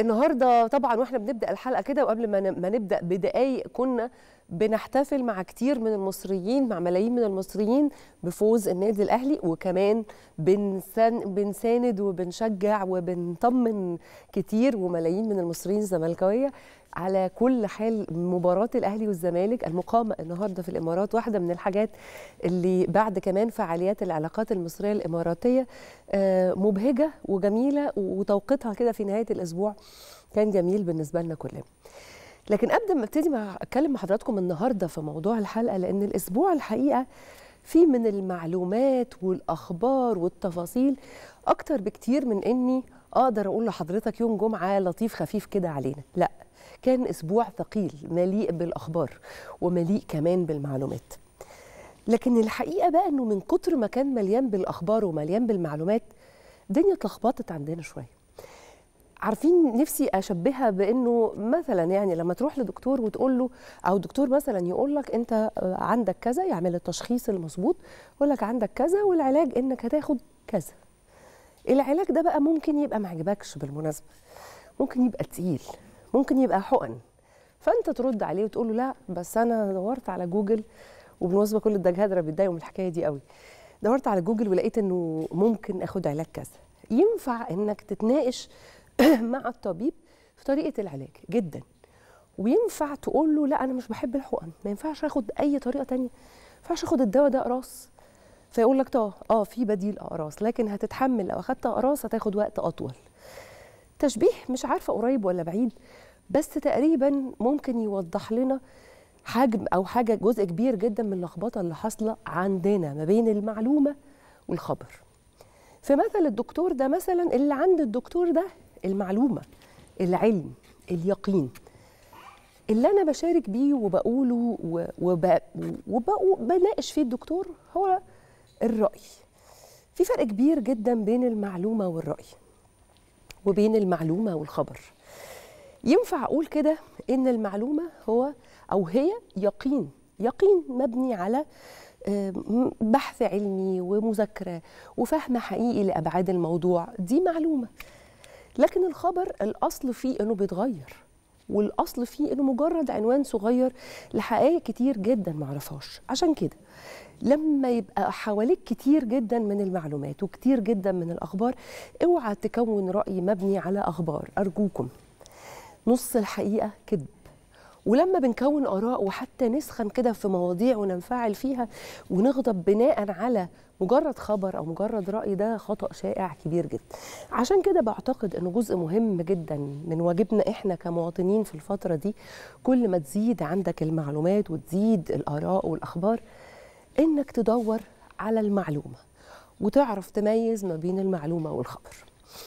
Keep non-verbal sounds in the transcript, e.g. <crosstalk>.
النهارده طبعا واحنا بنبدا الحلقه كده وقبل ما نبدا بدقايق كنا بنحتفل مع كتير من المصريين مع ملايين من المصريين بفوز النادي الاهلي وكمان بنسان بنساند وبنشجع وبنطمن كتير وملايين من المصريين الزملكاويه على كل حال مباراه الاهلي والزمالك المقامه النهارده في الامارات واحده من الحاجات اللي بعد كمان فعاليات العلاقات المصريه الاماراتيه آه، مبهجه وجميله وتوقيتها كده في نهايه الاسبوع كان جميل بالنسبه لنا كلنا لكن قبل ما ابتدي اتكلم مع حضراتكم النهارده في موضوع الحلقه لان الاسبوع الحقيقه في من المعلومات والاخبار والتفاصيل اكتر بكتير من اني اقدر اقول لحضرتك يوم جمعه لطيف خفيف كده علينا لا كان اسبوع ثقيل مليء بالاخبار ومليء كمان بالمعلومات لكن الحقيقه بقى انه من كتر ما كان مليان بالاخبار ومليان بالمعلومات الدنيا اتلخبطت عندنا شويه عارفين نفسي اشبهها بانه مثلا يعني لما تروح لدكتور وتقول له او دكتور مثلا يقول لك انت آه، عندك كذا يعمل التشخيص المظبوط يقول لك عندك كذا والعلاج انك هتاخد كذا العلاج ده بقى ممكن يبقى ما عجبكش بالمناسبه ممكن يبقى تقيل ممكن يبقى حقن فانت ترد عليه وتقول له لا بس انا دورت على جوجل وبالمناسبه كل الدجهدره بيتضايقوا من الحكايه دي قوي دورت على جوجل ولقيت انه ممكن اخد علاج كذا ينفع انك تتناقش <clears throat> مع الطبيب في طريقه العلاج جدا وينفع تقول له لا انا مش بحب الحقن ما ينفعش اخد اي طريقه تانية ما ينفعش اخد الدواء ده اقراص فيقول لك اه اه في بديل اقراص لكن هتتحمل لو اخدت اقراص هتاخد وقت اطول تشبيه مش عارفه قريب ولا بعيد بس تقريبا ممكن يوضح لنا حجم او حاجه جزء كبير جدا من اللخبطه اللي حاصله عندنا ما بين المعلومه والخبر في مثل الدكتور ده مثلا اللي عند الدكتور ده المعلومه العلم اليقين اللي انا بشارك بيه وبقوله وبناقش فيه الدكتور هو الرأي في فرق كبير جدا بين المعلومة والرأي وبين المعلومة والخبر ينفع أقول كده إن المعلومة هو أو هي يقين يقين مبني على بحث علمي ومذاكرة وفهم حقيقي لأبعاد الموضوع دي معلومة لكن الخبر الأصل فيه إنه بيتغير والاصل فيه انه مجرد عنوان صغير لحقائق كتير جدا معرفهاش عشان كده لما يبقى حواليك كتير جدا من المعلومات وكتير جدا من الاخبار اوعى تكون راي مبني على اخبار ارجوكم نص الحقيقه كذب ولما بنكون اراء وحتى نسخن كده في مواضيع وننفعل فيها ونغضب بناء على مجرد خبر او مجرد راي ده خطا شائع كبير جدا عشان كده بعتقد انه جزء مهم جدا من واجبنا احنا كمواطنين في الفتره دي كل ما تزيد عندك المعلومات وتزيد الاراء والاخبار انك تدور على المعلومه وتعرف تميز ما بين المعلومه والخبر